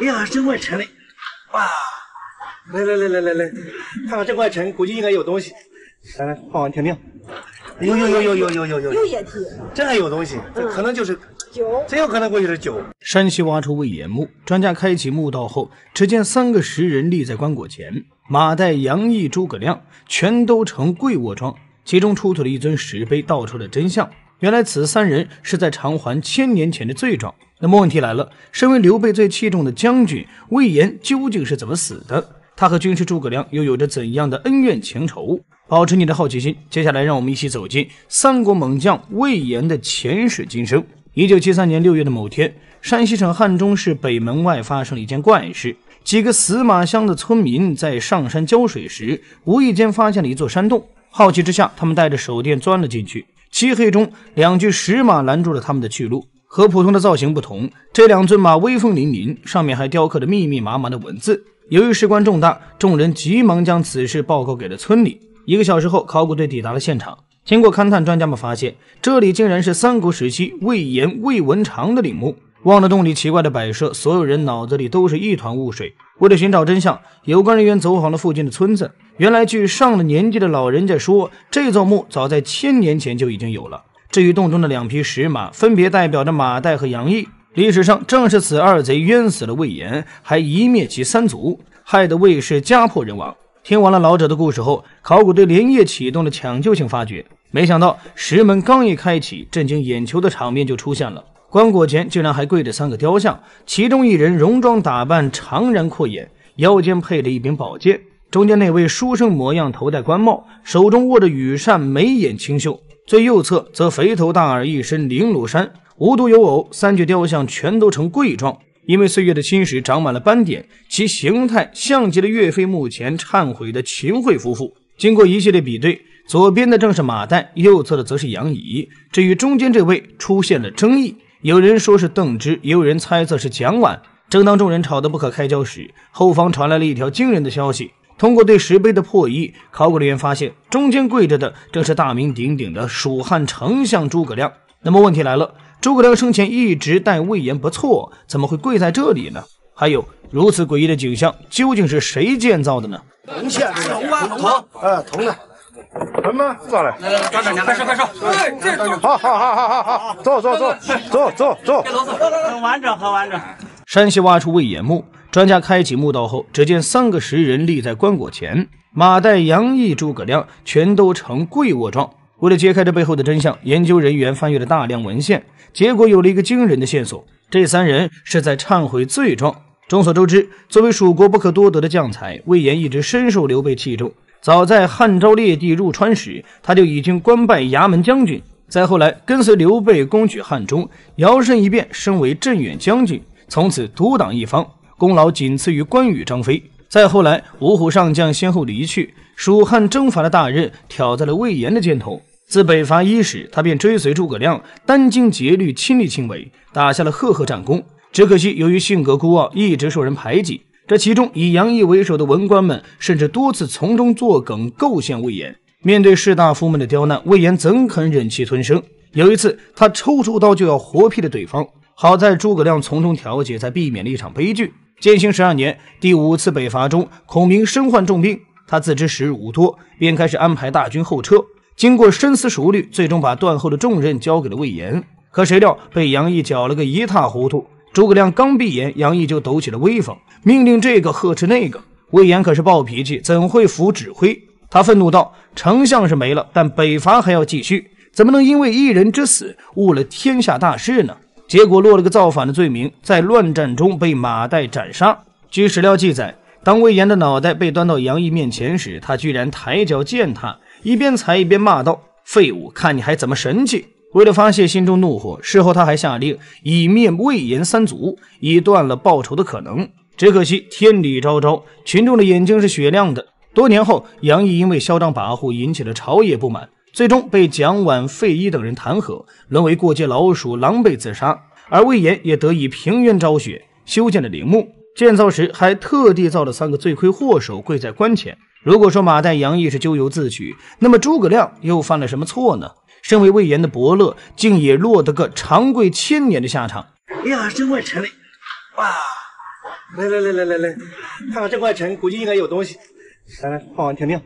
哎呀，这块沉嘞！哇，来来来来来来，看看这块沉，估计应该有东西。来来，放完听听。有有有有有有有有液体，这还有东西，这可能就是酒，这有可能会就是酒。山西挖出魏延墓，专家开启墓道后，只见三个石人立在棺椁前，马岱、杨仪、诸葛亮全都呈跪卧状。其中出土了一尊石碑，道出了真相：原来此三人是在偿还千年前的罪状。那么问题来了，身为刘备最器重的将军魏延，究竟是怎么死的？他和军师诸葛亮又有着怎样的恩怨情仇？保持你的好奇心，接下来让我们一起走进三国猛将魏延的前世今生。一九七三年六月的某天，山西省汉中市北门外发生了一件怪事：几个死马乡的村民在上山浇水时，无意间发现了一座山洞。好奇之下，他们带着手电钻了进去。漆黑中，两具石马拦住了他们的去路。和普通的造型不同，这两尊马威风凛凛，上面还雕刻着密密麻麻的文字。由于事关重大，众人急忙将此事报告给了村里。一个小时后，考古队抵达了现场。经过勘探，专家们发现这里竟然是三国时期魏延、魏文长的陵墓。望着洞里奇怪的摆设，所有人脑子里都是一团雾水。为了寻找真相，有关人员走访了附近的村子。原来，据上了年纪的老人家说，这座墓早在千年前就已经有了。至于洞中的两匹石马，分别代表着马岱和杨仪。历史上正是此二贼冤死了魏延，还一灭其三族，害得魏氏家破人亡。听完了老者的故事后，考古队连夜启动了抢救性发掘。没想到石门刚一开启，震惊眼球的场面就出现了：棺椁前竟然还跪着三个雕像，其中一人戎装打扮，长髯阔眼，腰间配着一柄宝剑；中间那位书生模样，头戴官帽，手中握着羽扇，眉眼清秀。最右侧则肥头大耳，一身绫罗衫。无独有偶，三具雕像全都呈跪状，因为岁月的侵蚀，长满了斑点，其形态像极了岳飞墓前忏悔的秦桧夫妇。经过一系列比对，左边的正是马岱，右侧的则是杨怡。至于中间这位，出现了争议，有人说是邓芝，也有人猜测是蒋琬。正当众人吵得不可开交时，后方传来了一条惊人的消息。通过对石碑的破译，考古人员发现，中间跪着的正是大名鼎鼎的蜀汉丞相诸葛亮。那么问题来了，诸葛亮生前一直待魏延不错，怎么会跪在这里呢？还有如此诡异的景象，究竟是谁建造的呢？龙铜生，铜，呃，铜的，什么咋来来来来，张大娘，快说快说，对，这这，好好好好好好，走走走走走走，很完整很完整。山西挖出魏延墓。专家开启墓道后，只见三个石人立在棺椁前，马岱、杨仪、诸葛亮全都呈跪卧状。为了揭开这背后的真相，研究人员翻阅了大量文献，结果有了一个惊人的线索：这三人是在忏悔罪状。众所周知，作为蜀国不可多得的将才，魏延一直深受刘备器重。早在汉昭烈帝入川时，他就已经官拜牙门将军；再后来，跟随刘备攻取汉中，摇身一变，升为镇远将军，从此独当一方。功劳仅次于关羽、张飞。再后来，五虎上将先后离去，蜀汉征伐的大任挑在了魏延的肩头。自北伐伊始，他便追随诸葛亮，殚精竭虑，亲力亲为，打下了赫赫战功。只可惜，由于性格孤傲，一直受人排挤。这其中，以杨仪为首的文官们，甚至多次从中作梗，构陷魏延。面对士大夫们的刁难，魏延怎肯忍气吞声？有一次，他抽出刀就要活劈了对方，好在诸葛亮从中调解，才避免了一场悲剧。建兴十二年，第五次北伐中，孔明身患重病，他自知时日无多，便开始安排大军后撤。经过深思熟虑，最终把断后的重任交给了魏延。可谁料被杨毅搅了个一塌糊涂。诸葛亮刚闭眼，杨毅就抖起了威风，命令这个呵斥那个。魏延可是暴脾气，怎会服指挥？他愤怒道：“丞相是没了，但北伐还要继续，怎么能因为一人之死误了天下大事呢？”结果落了个造反的罪名，在乱战中被马岱斩杀。据史料记载，当魏延的脑袋被端到杨仪面前时，他居然抬脚践踏，一边踩一边骂道：“废物，看你还怎么神气！”为了发泄心中怒火，事后他还下令以灭魏延三族，以断了报仇的可能。只可惜天理昭昭，群众的眼睛是雪亮的。多年后，杨仪因为嚣张跋扈，引起了朝野不满。最终被蒋琬、费祎等人弹劾，沦为过街老鼠，狼狈自杀。而魏延也得以平冤昭雪，修建了陵墓。建造时还特地造了三个罪魁祸首跪在棺前。如果说马岱、杨毅是咎由自取，那么诸葛亮又犯了什么错呢？身为魏延的伯乐，竟也落得个长跪千年的下场。呀，这块沉哇！来来来来来来，看看这块沉，估计应该有东西。来来，放完听听。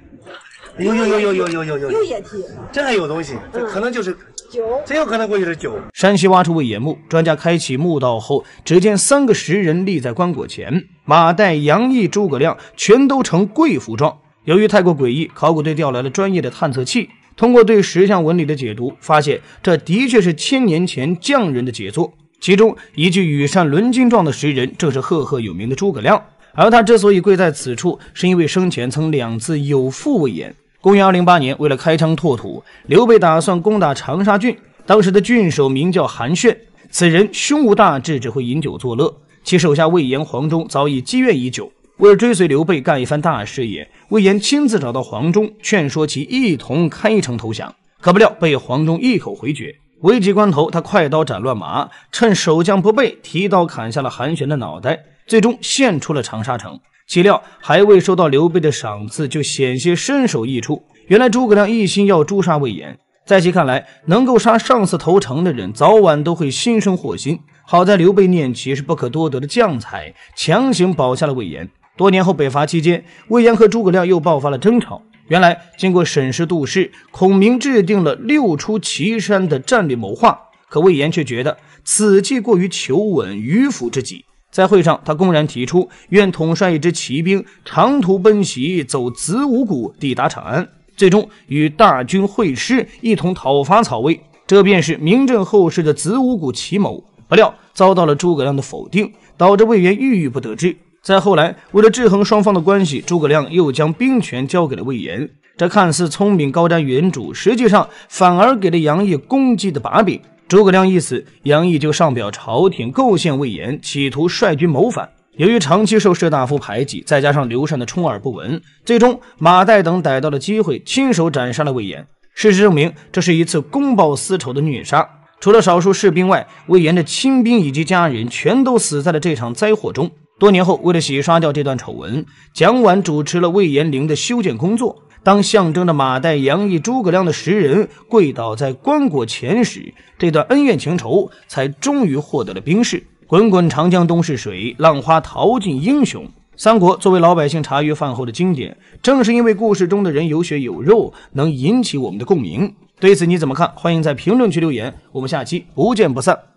有有有有有有有有液体，这还有东西，这可能就是酒，最有可能估计是酒。山西挖出魏野墓，专家开启墓道后，只见三个石人立在棺椁前，马岱、杨仪、诸葛亮全都呈跪服状。由于太过诡异，考古队调来了专业的探测器，通过对石像纹理的解读，发现这的确是千年前匠人的杰作。其中一具羽扇纶巾状的石人，正是赫赫有名的诸葛亮。而他之所以跪在此处，是因为生前曾两次有负魏延。公元二零八年，为了开疆拓土，刘备打算攻打长沙郡。当时的郡守名叫韩玄，此人胸无大志，只会饮酒作乐。其手下魏延、黄忠早已积怨已久。为了追随刘备干一番大事业，魏延亲自找到黄忠，劝说其一同开城投降。可不料被黄忠一口回绝。危急关头，他快刀斩乱麻，趁守将不备，提刀砍下了韩玄的脑袋，最终献出了长沙城。岂料还未收到刘备的赏赐，就险些身首异处。原来诸葛亮一心要诛杀魏延，在其看来，能够杀上司投诚的人，早晚都会心生祸心。好在刘备念其是不可多得的将才，强行保下了魏延。多年后北伐期间，魏延和诸葛亮又爆发了争吵。原来经过审时度势，孔明制定了六出祁山的战略谋划，可魏延却觉得此计过于求稳，迂腐之极。在会上，他公然提出愿统帅一支骑兵长途奔袭，走子午谷抵达长安，最终与大军会师，一同讨伐曹魏。这便是名震后世的子午谷奇谋。不料遭到了诸葛亮的否定，导致魏延郁郁不得志。再后来，为了制衡双方的关系，诸葛亮又将兵权交给了魏延。这看似聪明高瞻远瞩，实际上反而给了杨业攻击的把柄。诸葛亮一死，杨仪就上表朝廷构陷魏延，企图率军谋反。由于长期受士大夫排挤，再加上刘禅的充耳不闻，最终马岱等逮到了机会，亲手斩杀了魏延。事实证明，这是一次公报私仇的虐杀。除了少数士兵外，魏延的亲兵以及家人全都死在了这场灾祸中。多年后，为了洗刷掉这段丑闻，蒋琬主持了魏延陵的修建工作。当象征着马岱、杨仪、诸葛亮的石人跪倒在棺椁前时，这段恩怨情仇才终于获得了冰释。滚滚长江东逝水，浪花淘尽英雄。三国作为老百姓茶余饭后的经典，正是因为故事中的人有血有肉，能引起我们的共鸣。对此你怎么看？欢迎在评论区留言。我们下期不见不散。